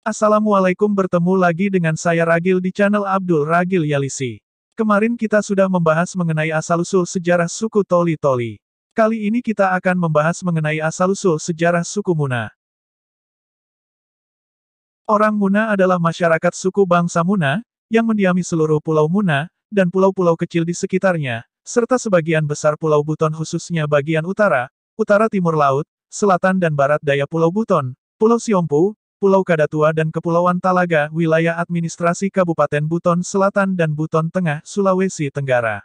Assalamualaikum bertemu lagi dengan saya Ragil di channel Abdul Ragil Yalisi. Kemarin kita sudah membahas mengenai asal-usul sejarah suku Toli-Toli. Kali ini kita akan membahas mengenai asal-usul sejarah suku Muna. Orang Muna adalah masyarakat suku bangsa Muna, yang mendiami seluruh pulau Muna, dan pulau-pulau kecil di sekitarnya, serta sebagian besar pulau Buton khususnya bagian utara, utara timur laut, selatan dan barat daya pulau Buton, pulau Siompu, Pulau Kadatua dan Kepulauan Talaga, wilayah administrasi Kabupaten Buton Selatan dan Buton Tengah, Sulawesi Tenggara.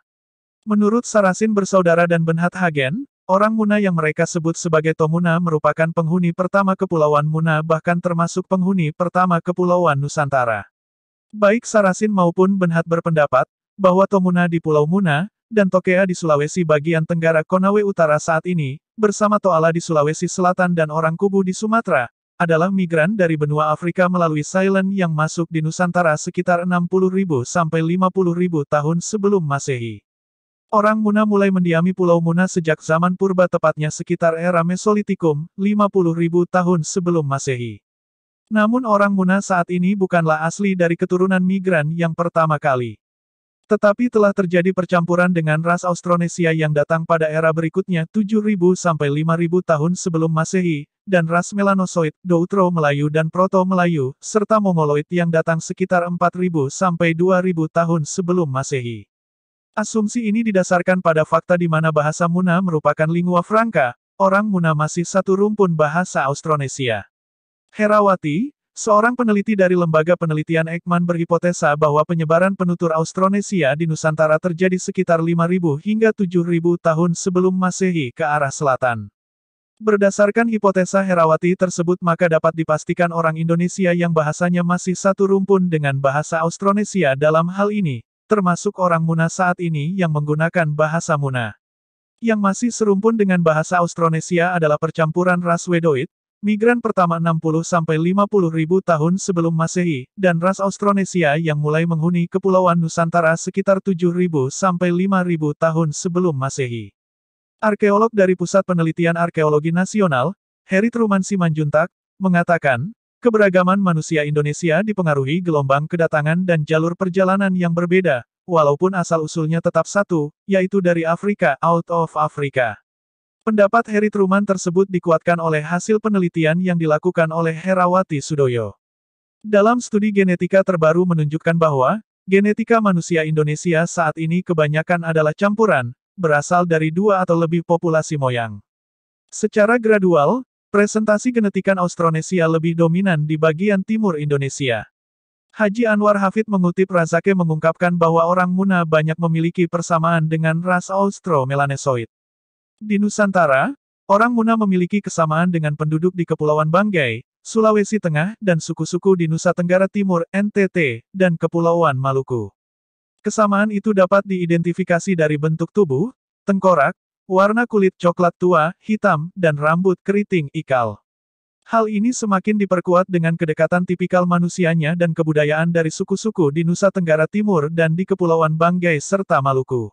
Menurut Sarasin bersaudara dan Benhat Hagen, orang Muna yang mereka sebut sebagai Tomuna merupakan penghuni pertama Kepulauan Muna bahkan termasuk penghuni pertama Kepulauan Nusantara. Baik Sarasin maupun Benhat berpendapat, bahwa Tomuna di Pulau Muna, dan Tokea di Sulawesi bagian Tenggara Konawe Utara saat ini, bersama Toala di Sulawesi Selatan dan orang Kubu di Sumatera, adalah migran dari benua Afrika melalui Silent yang masuk di Nusantara sekitar 60.000 sampai 50.000 tahun sebelum Masehi. Orang Muna mulai mendiami Pulau Muna sejak zaman purba tepatnya sekitar era Mesolitikum, 50.000 tahun sebelum Masehi. Namun orang Muna saat ini bukanlah asli dari keturunan migran yang pertama kali. Tetapi telah terjadi percampuran dengan ras Austronesia yang datang pada era berikutnya 7.000 sampai 5.000 tahun sebelum Masehi, dan ras Melanosoid, Doutro Melayu dan Proto Melayu, serta Mongoloid yang datang sekitar 4.000 sampai 2.000 tahun sebelum Masehi. Asumsi ini didasarkan pada fakta di mana bahasa Muna merupakan lingua franca, orang Muna masih satu rumpun bahasa Austronesia. Herawati, Seorang peneliti dari Lembaga Penelitian Ekman berhipotesa bahwa penyebaran penutur Austronesia di Nusantara terjadi sekitar 5.000 hingga 7.000 tahun sebelum Masehi ke arah selatan. Berdasarkan hipotesa Herawati tersebut maka dapat dipastikan orang Indonesia yang bahasanya masih satu rumpun dengan bahasa Austronesia dalam hal ini, termasuk orang Muna saat ini yang menggunakan bahasa Muna. Yang masih serumpun dengan bahasa Austronesia adalah percampuran ras Wedoid, Migran pertama 60-50 ribu tahun sebelum Masehi, dan ras Austronesia yang mulai menghuni Kepulauan Nusantara sekitar 7.000-5.000 tahun sebelum Masehi. Arkeolog dari Pusat Penelitian Arkeologi Nasional, Heri Truman Simanjuntak, mengatakan, keberagaman manusia Indonesia dipengaruhi gelombang kedatangan dan jalur perjalanan yang berbeda, walaupun asal-usulnya tetap satu, yaitu dari Afrika, out of Africa. Pendapat Heri Truman tersebut dikuatkan oleh hasil penelitian yang dilakukan oleh Herawati Sudoyo. Dalam studi genetika terbaru menunjukkan bahwa, genetika manusia Indonesia saat ini kebanyakan adalah campuran, berasal dari dua atau lebih populasi moyang. Secara gradual, presentasi genetikan Austronesia lebih dominan di bagian timur Indonesia. Haji Anwar Hafid mengutip Razake mengungkapkan bahwa orang Muna banyak memiliki persamaan dengan ras Austro-Melanesoid. Di Nusantara, orang Muna memiliki kesamaan dengan penduduk di Kepulauan Banggai, Sulawesi Tengah dan suku-suku di Nusa Tenggara Timur, NTT, dan Kepulauan Maluku. Kesamaan itu dapat diidentifikasi dari bentuk tubuh, tengkorak, warna kulit coklat tua, hitam, dan rambut keriting ikal. Hal ini semakin diperkuat dengan kedekatan tipikal manusianya dan kebudayaan dari suku-suku di Nusa Tenggara Timur dan di Kepulauan Banggai serta Maluku.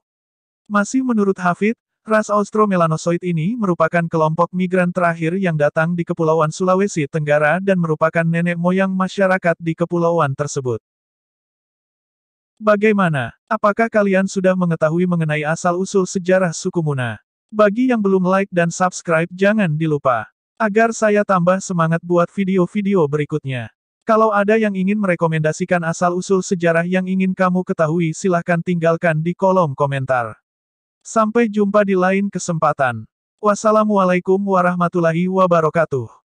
Masih menurut Hafid, Ras Austromelanosoid ini merupakan kelompok migran terakhir yang datang di Kepulauan Sulawesi Tenggara dan merupakan nenek moyang masyarakat di kepulauan tersebut. Bagaimana? Apakah kalian sudah mengetahui mengenai asal-usul sejarah suku Muna? Bagi yang belum like dan subscribe jangan dilupa. Agar saya tambah semangat buat video-video berikutnya. Kalau ada yang ingin merekomendasikan asal-usul sejarah yang ingin kamu ketahui silahkan tinggalkan di kolom komentar. Sampai jumpa di lain kesempatan. Wassalamualaikum warahmatullahi wabarakatuh.